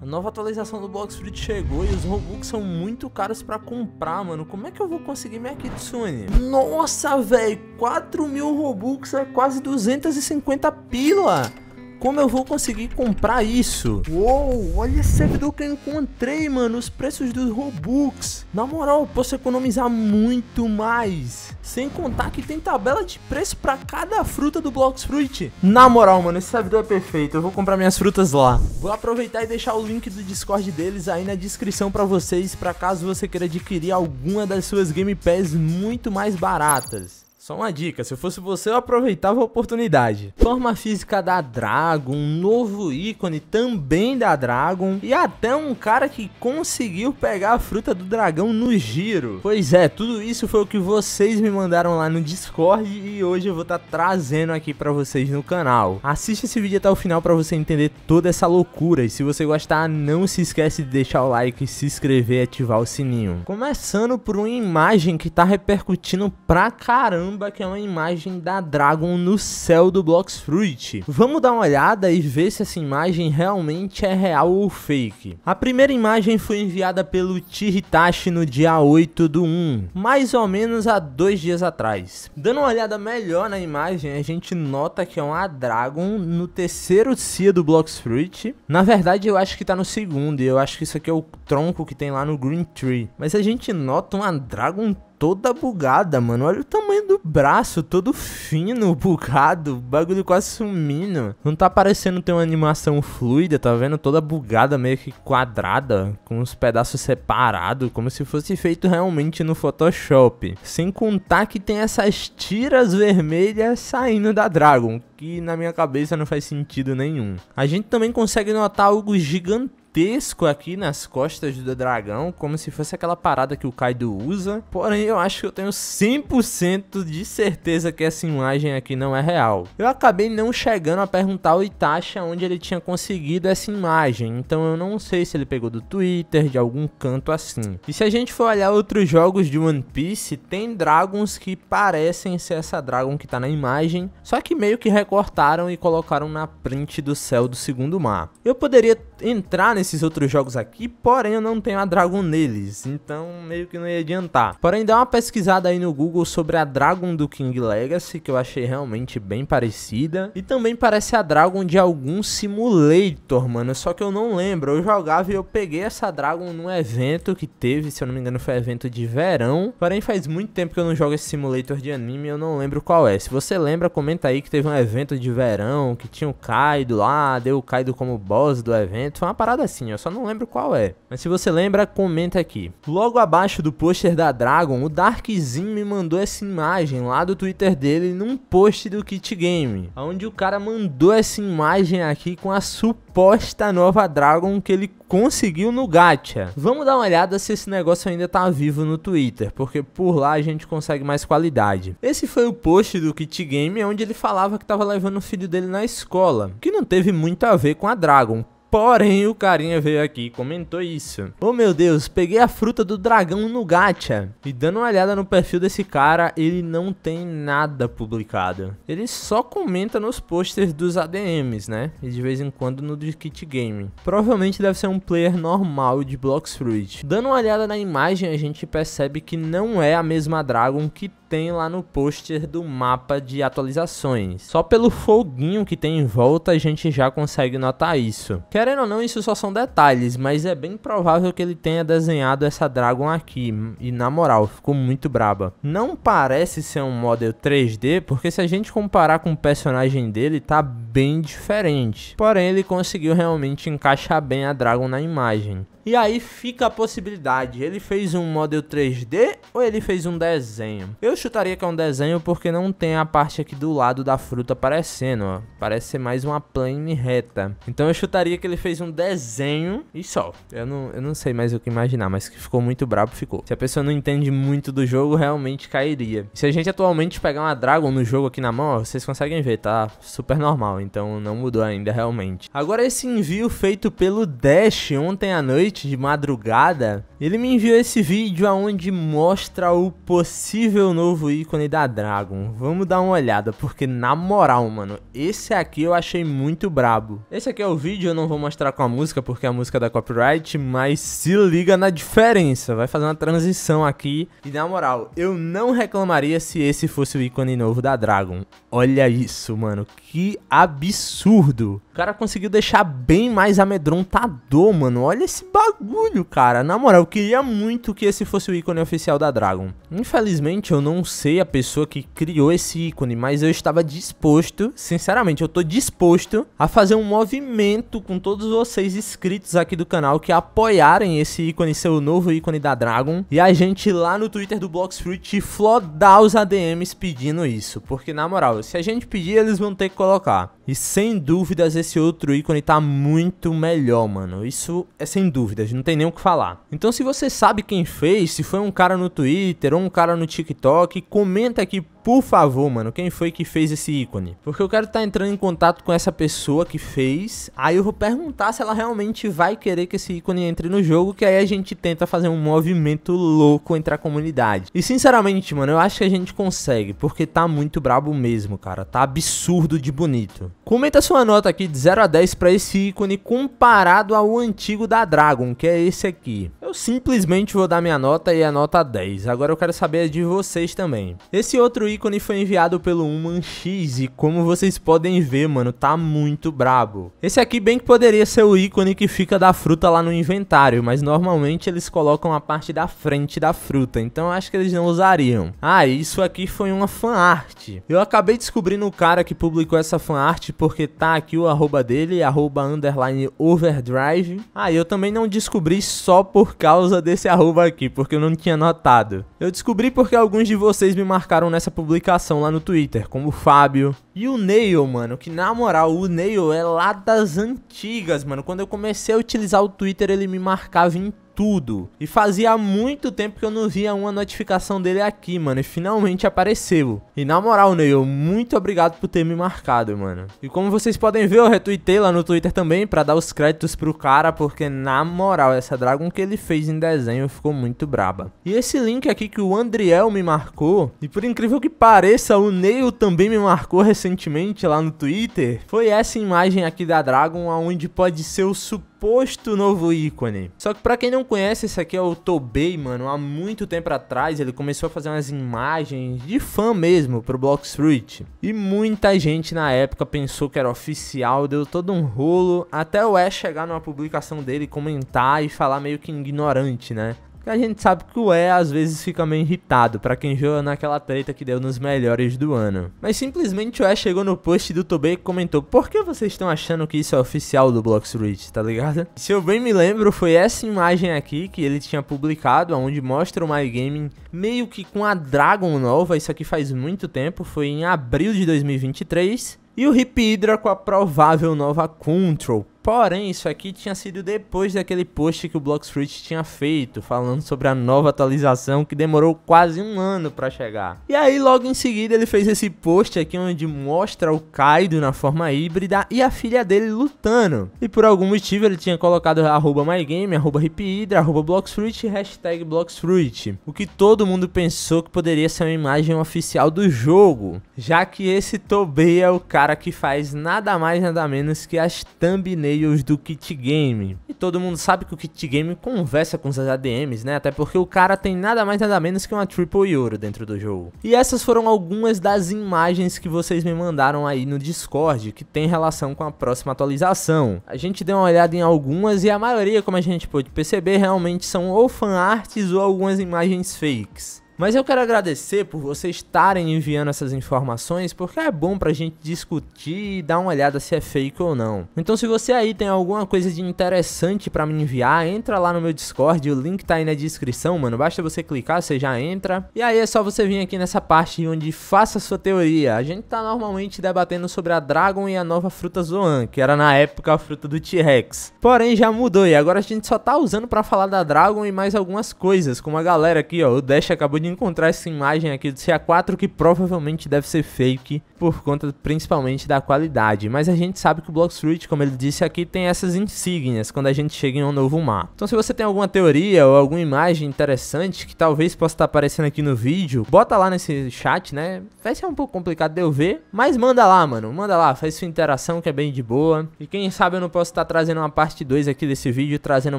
A nova atualização do Box Fruit chegou e os Robux são muito caros pra comprar, mano. Como é que eu vou conseguir minha Kitsune? Nossa, velho, 4 mil Robux é quase 250 pila. Como eu vou conseguir comprar isso? Uou, olha esse servidor que eu encontrei, mano. Os preços dos Robux. Na moral, posso economizar muito mais. Sem contar que tem tabela de preço para cada fruta do Blox Fruit. Na moral, mano, esse servidor é perfeito. Eu vou comprar minhas frutas lá. Vou aproveitar e deixar o link do Discord deles aí na descrição para vocês, para caso você queira adquirir alguma das suas Game Pass muito mais baratas. Só uma dica, se eu fosse você, eu aproveitava a oportunidade. Forma física da Dragon, um novo ícone também da Dragon e até um cara que conseguiu pegar a fruta do dragão no giro. Pois é, tudo isso foi o que vocês me mandaram lá no Discord e hoje eu vou estar tá trazendo aqui para vocês no canal. Assista esse vídeo até o final para você entender toda essa loucura e se você gostar, não se esquece de deixar o like, se inscrever e ativar o sininho. Começando por uma imagem que tá repercutindo pra caramba que é uma imagem da Dragon no céu do Blox Fruit. Vamos dar uma olhada e ver se essa imagem realmente é real ou fake. A primeira imagem foi enviada pelo Tiritashi no dia 8 do 1, mais ou menos há dois dias atrás. Dando uma olhada melhor na imagem, a gente nota que é uma Dragon no terceiro Cia do Blox Fruit. Na verdade, eu acho que tá no segundo, e eu acho que isso aqui é o tronco que tem lá no Green Tree. Mas a gente nota uma Dragon toda bugada, mano. Olha o tamanho tamanho do braço, todo fino, bugado, bagulho quase sumindo. Não tá parecendo ter uma animação fluida, tá vendo? Toda bugada, meio que quadrada, com os pedaços separados, como se fosse feito realmente no Photoshop. Sem contar que tem essas tiras vermelhas saindo da Dragon, que na minha cabeça não faz sentido nenhum. A gente também consegue notar algo gigantesco gigantesco aqui nas costas do dragão, como se fosse aquela parada que o Kaido usa. Porém, eu acho que eu tenho 100% de certeza que essa imagem aqui não é real. Eu acabei não chegando a perguntar ao Itachi onde ele tinha conseguido essa imagem, então eu não sei se ele pegou do Twitter, de algum canto assim. E se a gente for olhar outros jogos de One Piece, tem dragons que parecem ser essa dragon que tá na imagem, só que meio que recortaram e colocaram na print do céu do segundo mar. Eu poderia entrar nesses outros jogos aqui, porém eu não tenho a Dragon neles, então meio que não ia adiantar. Porém, dá uma pesquisada aí no Google sobre a Dragon do King Legacy, que eu achei realmente bem parecida. E também parece a Dragon de algum simulator, mano, só que eu não lembro. Eu jogava e eu peguei essa Dragon num evento que teve, se eu não me engano foi evento de verão. Porém, faz muito tempo que eu não jogo esse simulator de anime, eu não lembro qual é. Se você lembra, comenta aí que teve um evento de verão, que tinha o Kaido lá, deu o Kaido como boss do evento foi uma parada assim, eu só não lembro qual é. Mas se você lembra, comenta aqui. Logo abaixo do pôster da Dragon, o Darkzin me mandou essa imagem lá do Twitter dele num post do Kit Game, onde o cara mandou essa imagem aqui com a suposta nova Dragon que ele conseguiu no Gacha. Vamos dar uma olhada se esse negócio ainda tá vivo no Twitter, porque por lá a gente consegue mais qualidade. Esse foi o post do Kit Game onde ele falava que tava levando o filho dele na escola, que não teve muito a ver com a Dragon, Porém, o carinha veio aqui e comentou isso. Oh meu Deus, peguei a fruta do dragão no gacha. E dando uma olhada no perfil desse cara, ele não tem nada publicado. Ele só comenta nos posters dos ADMs, né? E de vez em quando no de Kit Game. Provavelmente deve ser um player normal de Blocks Fruit. Dando uma olhada na imagem, a gente percebe que não é a mesma Dragon que tem lá no pôster do mapa de atualizações. Só pelo foguinho que tem em volta a gente já consegue notar isso. Querendo ou não, isso só são detalhes, mas é bem provável que ele tenha desenhado essa Dragon aqui. E na moral, ficou muito braba. Não parece ser um model 3D, porque se a gente comparar com o personagem dele, tá bem bem diferente. Porém, ele conseguiu realmente encaixar bem a Dragon na imagem. E aí fica a possibilidade, ele fez um model 3D ou ele fez um desenho? Eu chutaria que é um desenho porque não tem a parte aqui do lado da fruta aparecendo, ó. Parece ser mais uma plane reta. Então eu chutaria que ele fez um desenho e só. Eu não, eu não sei mais o que imaginar, mas que ficou muito brabo, ficou. Se a pessoa não entende muito do jogo, realmente cairia. Se a gente atualmente pegar uma Dragon no jogo aqui na mão, ó, vocês conseguem ver, tá super normal. Então, então não mudou ainda realmente. Agora esse envio feito pelo Dash ontem à noite, de madrugada, ele me enviou esse vídeo aonde mostra o possível novo ícone da Dragon. Vamos dar uma olhada, porque na moral, mano, esse aqui eu achei muito brabo. Esse aqui é o vídeo, eu não vou mostrar com a música, porque é a música é da copyright, mas se liga na diferença, vai fazer uma transição aqui. E na moral, eu não reclamaria se esse fosse o ícone novo da Dragon. Olha isso, mano, que absurdo absurdo cara conseguiu deixar bem mais amedrontador, mano. Olha esse bagulho, cara. Na moral, eu queria muito que esse fosse o ícone oficial da Dragon. Infelizmente, eu não sei a pessoa que criou esse ícone, mas eu estava disposto, sinceramente, eu tô disposto a fazer um movimento com todos vocês inscritos aqui do canal que apoiarem esse ícone, seu novo ícone da Dragon, e a gente lá no Twitter do Bloxfruit flodar os ADMs pedindo isso, porque na moral, se a gente pedir, eles vão ter que colocar. E sem dúvidas, esse esse outro ícone tá muito melhor, mano. Isso é sem dúvidas, não tem nem o que falar. Então se você sabe quem fez, se foi um cara no Twitter ou um cara no TikTok, comenta aqui por favor, mano, quem foi que fez esse ícone? Porque eu quero estar tá entrando em contato com essa pessoa que fez. Aí eu vou perguntar se ela realmente vai querer que esse ícone entre no jogo. Que aí a gente tenta fazer um movimento louco entre a comunidade. E sinceramente, mano, eu acho que a gente consegue. Porque tá muito brabo mesmo, cara. Tá absurdo de bonito. Comenta sua nota aqui de 0 a 10 pra esse ícone comparado ao antigo da Dragon, que é esse aqui. Eu simplesmente vou dar minha nota e a nota 10. Agora eu quero saber de vocês também. Esse outro ícone foi enviado pelo Human X e como vocês podem ver, mano, tá muito brabo. Esse aqui bem que poderia ser o ícone que fica da fruta lá no inventário, mas normalmente eles colocam a parte da frente da fruta, então acho que eles não usariam. Ah, isso aqui foi uma fanart. Eu acabei descobrindo o cara que publicou essa fanart porque tá aqui o arroba dele, arroba underline overdrive. Ah, eu também não descobri só porque causa desse arroba aqui, porque eu não tinha notado. Eu descobri porque alguns de vocês me marcaram nessa publicação lá no Twitter, como o Fábio, e o Nail, mano, que na moral, o Nail é lá das antigas, mano. Quando eu comecei a utilizar o Twitter, ele me marcava em tudo. E fazia muito tempo que eu não via uma notificação dele aqui, mano. E finalmente apareceu. E na moral, Neil, muito obrigado por ter me marcado, mano. E como vocês podem ver, eu retuitei lá no Twitter também para dar os créditos pro cara, porque na moral, essa Dragon que ele fez em desenho ficou muito braba. E esse link aqui que o Andriel me marcou, e por incrível que pareça, o Neil também me marcou recentemente recentemente lá no Twitter foi essa imagem aqui da Dragon, aonde pode ser o suposto novo ícone. Só que para quem não conhece, esse aqui é o Tobey, mano, há muito tempo atrás ele começou a fazer umas imagens de fã mesmo pro Blox Fruit. E muita gente na época pensou que era oficial, deu todo um rolo, até o Ash chegar numa publicação dele, comentar e falar meio que ignorante, né? a gente sabe que o E às vezes fica meio irritado para quem joga naquela treta que deu nos melhores do ano. Mas simplesmente o E chegou no post do Tobey e comentou: Por que vocês estão achando que isso é oficial do Blockstreet, tá ligado? Se eu bem me lembro, foi essa imagem aqui que ele tinha publicado, onde mostra o My Gaming meio que com a Dragon nova. Isso aqui faz muito tempo, foi em abril de 2023. E o Hip Hydra com a provável nova Control. Porém, isso aqui tinha sido depois daquele post que o Blockstreet tinha feito, falando sobre a nova atualização que demorou quase um ano para chegar. E aí, logo em seguida, ele fez esse post aqui onde mostra o Kaido na forma híbrida e a filha dele lutando. E por algum motivo ele tinha colocado arroba mygame, arroba hipidra, arroba e hashtag Blockstreet. O que todo mundo pensou que poderia ser uma imagem oficial do jogo, já que esse Tobey é o cara que faz nada mais nada menos que as thumbnails e do Kit Game. E todo mundo sabe que o Kit Game conversa com os ADMs, né? Até porque o cara tem nada mais nada menos que uma Triple Euro dentro do jogo. E essas foram algumas das imagens que vocês me mandaram aí no Discord, que tem relação com a próxima atualização. A gente deu uma olhada em algumas e a maioria, como a gente pôde perceber, realmente são ou fanarts ou algumas imagens fakes. Mas eu quero agradecer por vocês estarem enviando essas informações, porque é bom pra gente discutir e dar uma olhada se é fake ou não. Então se você aí tem alguma coisa de interessante para me enviar, entra lá no meu Discord, o link tá aí na descrição, mano. Basta você clicar, você já entra. E aí é só você vir aqui nessa parte onde faça sua teoria. A gente tá normalmente debatendo sobre a Dragon e a nova fruta Zoan, que era na época a fruta do T-Rex. Porém já mudou e agora a gente só tá usando para falar da Dragon e mais algumas coisas, como a galera aqui, ó, o Dash acabou de encontrar essa imagem aqui do CA4 que provavelmente deve ser fake por conta principalmente da qualidade, mas a gente sabe que o Fruit, como ele disse aqui, tem essas insígnias quando a gente chega em um novo mar. Então se você tem alguma teoria ou alguma imagem interessante que talvez possa estar aparecendo aqui no vídeo, bota lá nesse chat, né? Vai ser um pouco complicado de eu ver, mas manda lá, mano, manda lá, faz sua interação que é bem de boa. E quem sabe eu não posso estar trazendo uma parte 2 aqui desse vídeo, trazendo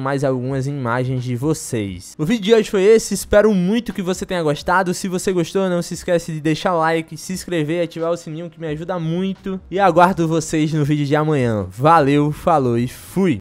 mais algumas imagens de vocês. O vídeo de hoje foi esse, espero muito que você tenha tenha gostado. Se você gostou, não se esquece de deixar o like, se inscrever, ativar o sininho que me ajuda muito. E aguardo vocês no vídeo de amanhã. Valeu, falou e fui!